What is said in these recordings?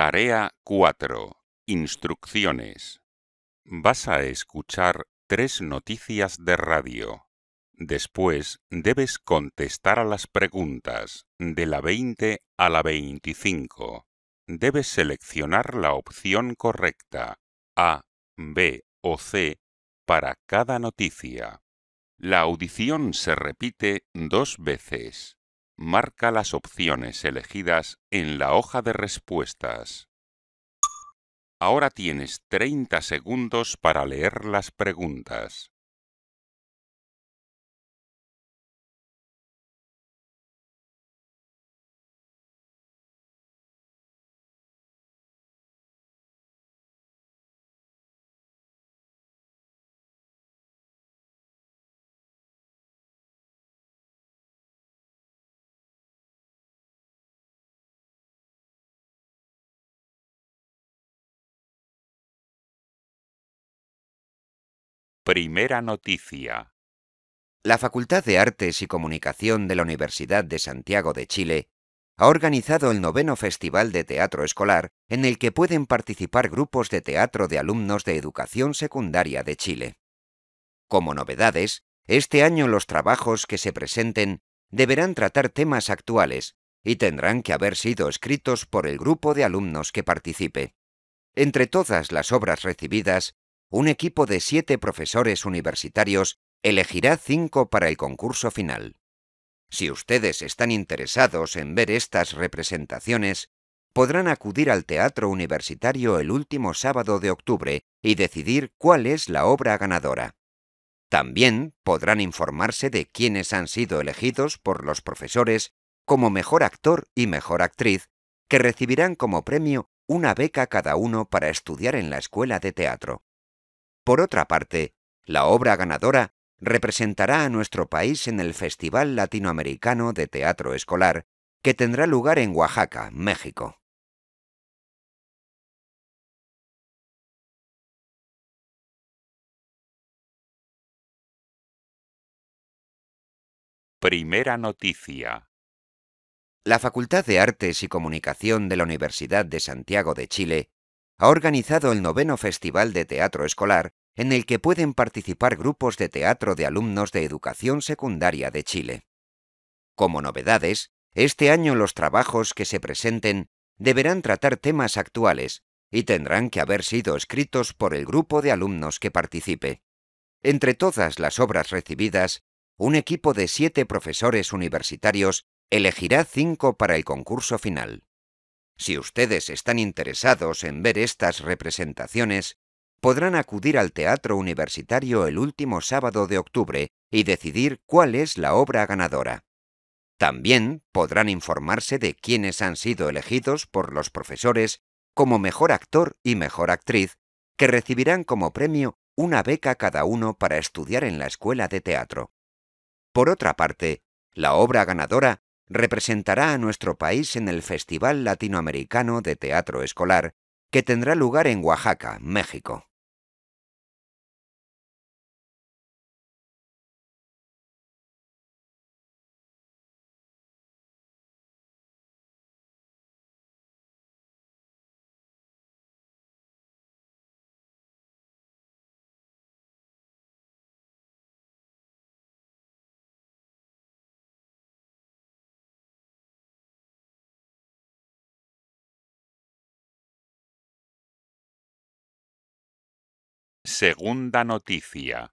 Tarea 4. Instrucciones. Vas a escuchar tres noticias de radio. Después debes contestar a las preguntas de la 20 a la 25. Debes seleccionar la opción correcta, A, B o C, para cada noticia. La audición se repite dos veces marca las opciones elegidas en la hoja de respuestas. Ahora tienes 30 segundos para leer las preguntas. Primera noticia. La Facultad de Artes y Comunicación de la Universidad de Santiago de Chile ha organizado el noveno Festival de Teatro Escolar en el que pueden participar grupos de teatro de alumnos de educación secundaria de Chile. Como novedades, este año los trabajos que se presenten deberán tratar temas actuales y tendrán que haber sido escritos por el grupo de alumnos que participe. Entre todas las obras recibidas, un equipo de siete profesores universitarios elegirá cinco para el concurso final. Si ustedes están interesados en ver estas representaciones, podrán acudir al Teatro Universitario el último sábado de octubre y decidir cuál es la obra ganadora. También podrán informarse de quiénes han sido elegidos por los profesores como mejor actor y mejor actriz, que recibirán como premio una beca cada uno para estudiar en la escuela de teatro. Por otra parte, la obra ganadora representará a nuestro país en el Festival Latinoamericano de Teatro Escolar, que tendrá lugar en Oaxaca, México. Primera noticia. La Facultad de Artes y Comunicación de la Universidad de Santiago de Chile ha organizado el noveno Festival de Teatro Escolar, en el que pueden participar grupos de teatro de alumnos de educación secundaria de Chile. Como novedades, este año los trabajos que se presenten deberán tratar temas actuales y tendrán que haber sido escritos por el grupo de alumnos que participe. Entre todas las obras recibidas, un equipo de siete profesores universitarios elegirá cinco para el concurso final. Si ustedes están interesados en ver estas representaciones, podrán acudir al Teatro Universitario el último sábado de octubre y decidir cuál es la obra ganadora. También podrán informarse de quiénes han sido elegidos por los profesores como mejor actor y mejor actriz, que recibirán como premio una beca cada uno para estudiar en la escuela de teatro. Por otra parte, la obra ganadora representará a nuestro país en el Festival Latinoamericano de Teatro Escolar, que tendrá lugar en Oaxaca, México. Segunda noticia.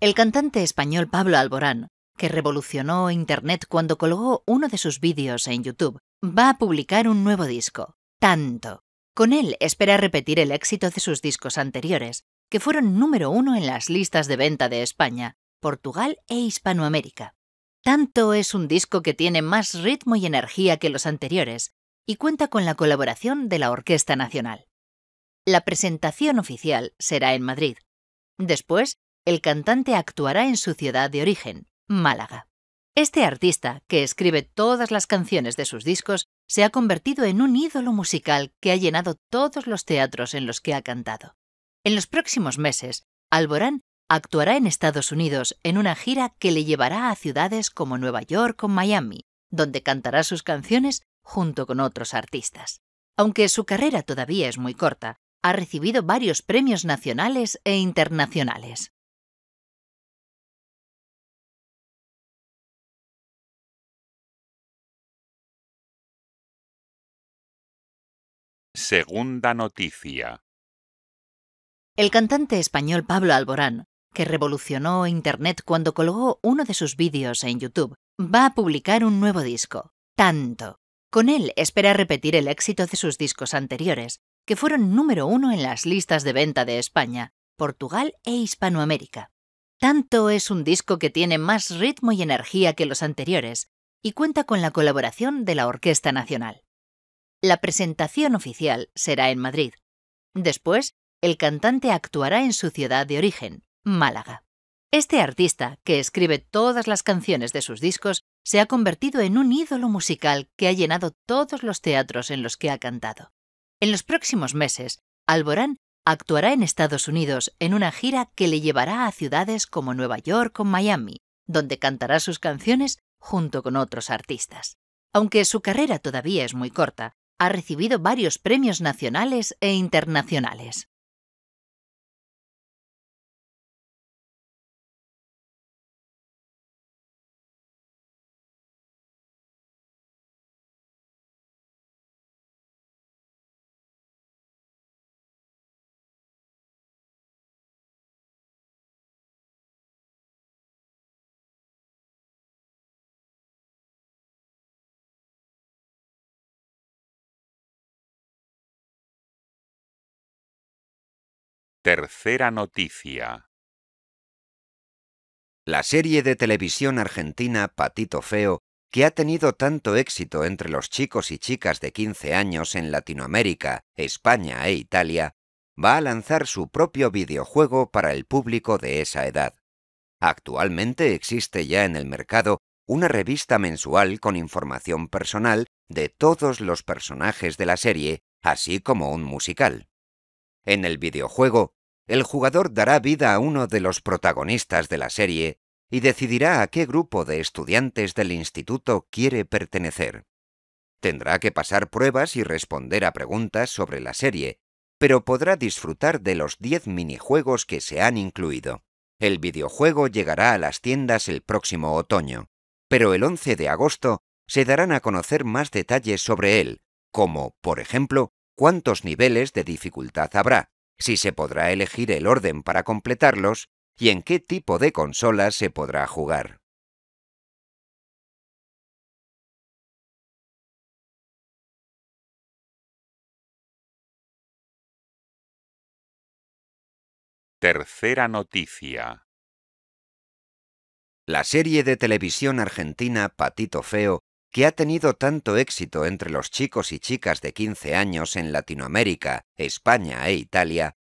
El cantante español Pablo Alborán, que revolucionó Internet cuando colgó uno de sus vídeos en YouTube, va a publicar un nuevo disco, Tanto. Con él espera repetir el éxito de sus discos anteriores, que fueron número uno en las listas de venta de España, Portugal e Hispanoamérica. Tanto es un disco que tiene más ritmo y energía que los anteriores y cuenta con la colaboración de la Orquesta Nacional. La presentación oficial será en Madrid. Después, el cantante actuará en su ciudad de origen, Málaga. Este artista, que escribe todas las canciones de sus discos, se ha convertido en un ídolo musical que ha llenado todos los teatros en los que ha cantado. En los próximos meses, Alborán actuará en Estados Unidos en una gira que le llevará a ciudades como Nueva York o Miami, donde cantará sus canciones junto con otros artistas. Aunque su carrera todavía es muy corta, ha recibido varios premios nacionales e internacionales. Segunda noticia. El cantante español Pablo Alborán, que revolucionó Internet cuando colgó uno de sus vídeos en YouTube, va a publicar un nuevo disco, Tanto. Con él espera repetir el éxito de sus discos anteriores, que fueron número uno en las listas de venta de España, Portugal e Hispanoamérica. Tanto es un disco que tiene más ritmo y energía que los anteriores y cuenta con la colaboración de la Orquesta Nacional. La presentación oficial será en Madrid. Después, el cantante actuará en su ciudad de origen, Málaga. Este artista, que escribe todas las canciones de sus discos, se ha convertido en un ídolo musical que ha llenado todos los teatros en los que ha cantado. En los próximos meses, Alborán actuará en Estados Unidos en una gira que le llevará a ciudades como Nueva York o Miami, donde cantará sus canciones junto con otros artistas. Aunque su carrera todavía es muy corta, ha recibido varios premios nacionales e internacionales. Tercera noticia. La serie de televisión argentina Patito Feo, que ha tenido tanto éxito entre los chicos y chicas de 15 años en Latinoamérica, España e Italia, va a lanzar su propio videojuego para el público de esa edad. Actualmente existe ya en el mercado una revista mensual con información personal de todos los personajes de la serie, así como un musical. En el videojuego, el jugador dará vida a uno de los protagonistas de la serie y decidirá a qué grupo de estudiantes del instituto quiere pertenecer. Tendrá que pasar pruebas y responder a preguntas sobre la serie, pero podrá disfrutar de los 10 minijuegos que se han incluido. El videojuego llegará a las tiendas el próximo otoño, pero el 11 de agosto se darán a conocer más detalles sobre él, como, por ejemplo, cuántos niveles de dificultad habrá, si se podrá elegir el orden para completarlos y en qué tipo de consola se podrá jugar. Tercera noticia. La serie de televisión argentina Patito Feo que ha tenido tanto éxito entre los chicos y chicas de 15 años en Latinoamérica, España e Italia,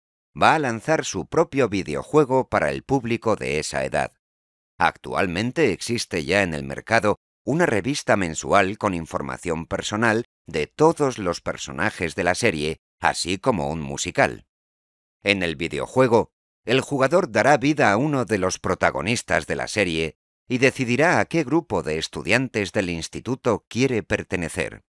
va a lanzar su propio videojuego para el público de esa edad. Actualmente existe ya en el mercado una revista mensual con información personal de todos los personajes de la serie, así como un musical. En el videojuego, el jugador dará vida a uno de los protagonistas de la serie y decidirá a qué grupo de estudiantes del instituto quiere pertenecer.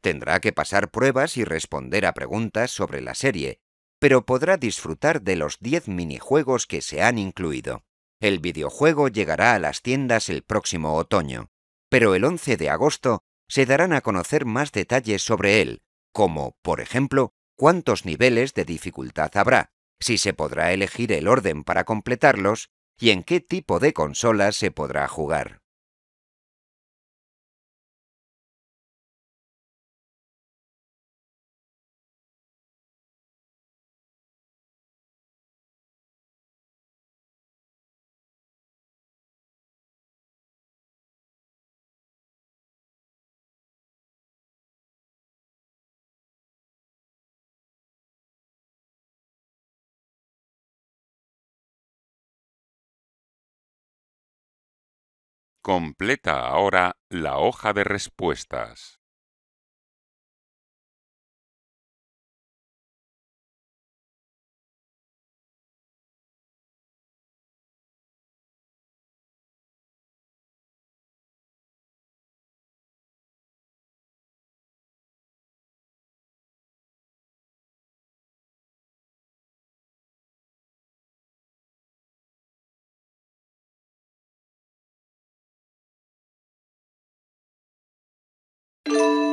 Tendrá que pasar pruebas y responder a preguntas sobre la serie, pero podrá disfrutar de los 10 minijuegos que se han incluido. El videojuego llegará a las tiendas el próximo otoño, pero el 11 de agosto se darán a conocer más detalles sobre él, como, por ejemplo, cuántos niveles de dificultad habrá, si se podrá elegir el orden para completarlos y en qué tipo de consola se podrá jugar. Completa ahora la hoja de respuestas. you